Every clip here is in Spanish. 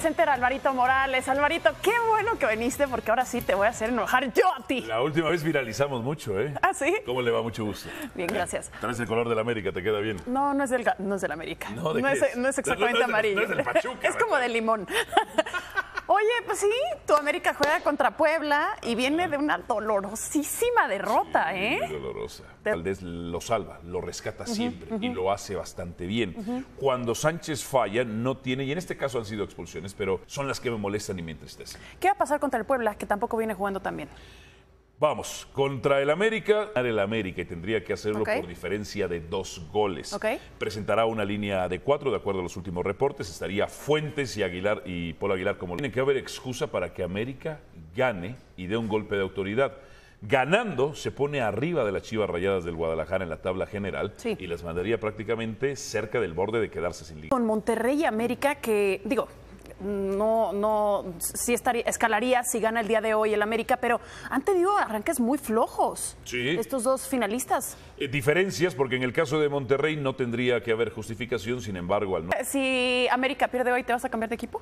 Center Alvarito Morales. Alvarito, qué bueno que viniste porque ahora sí te voy a hacer enojar yo a ti. La última vez viralizamos mucho, ¿eh? ¿Ah, sí? ¿Cómo le va? Mucho gusto. Bien, gracias. Traes el color del América, te queda bien. No, no es del, no es del América. No, es, no es exactamente amarillo. es, del es como de limón pues sí, tu América juega contra Puebla y viene de una dolorosísima derrota, ¿eh? dolorosa. Tal vez lo salva, lo rescata siempre y lo hace bastante bien. Cuando Sánchez falla, no tiene, y en este caso han sido expulsiones, pero son las que me molestan y me entristecen. ¿Qué va a pasar contra el Puebla, que tampoco viene jugando tan bien? Vamos, contra el América, el América y tendría que hacerlo por diferencia de dos goles. Presentará una línea de cuatro, de acuerdo a los últimos reportes. Estaría Fuentes y Aguilar y Polo Aguilar como. Tiene que haber excusa para que América gane y dé un golpe de autoridad. Ganando, se pone arriba de las chivas rayadas del Guadalajara en la tabla general y las mandaría prácticamente cerca del borde de quedarse sin liga. Con Monterrey y América, que, digo, no, no, sí estaría, escalaría si gana el día de hoy el América, pero han tenido arranques muy flojos sí. estos dos finalistas. Eh, diferencias, porque en el caso de Monterrey no tendría que haber justificación, sin embargo, al no... Eh, si América pierde hoy, ¿te vas a cambiar de equipo?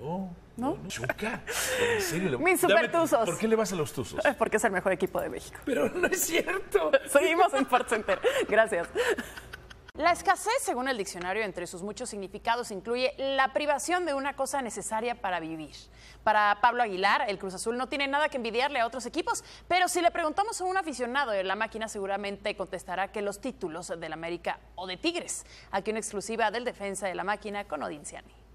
No. ¿No? no Mis super tuzos. ¿Por qué le vas a los tuzos? Porque es el mejor equipo de México. Pero no es cierto. Seguimos en parte Center. Gracias. La escasez, según el diccionario, entre sus muchos significados incluye la privación de una cosa necesaria para vivir. Para Pablo Aguilar, el Cruz Azul no tiene nada que envidiarle a otros equipos, pero si le preguntamos a un aficionado de la máquina seguramente contestará que los títulos del América o de Tigres. Aquí una exclusiva del defensa de la máquina con Ciani.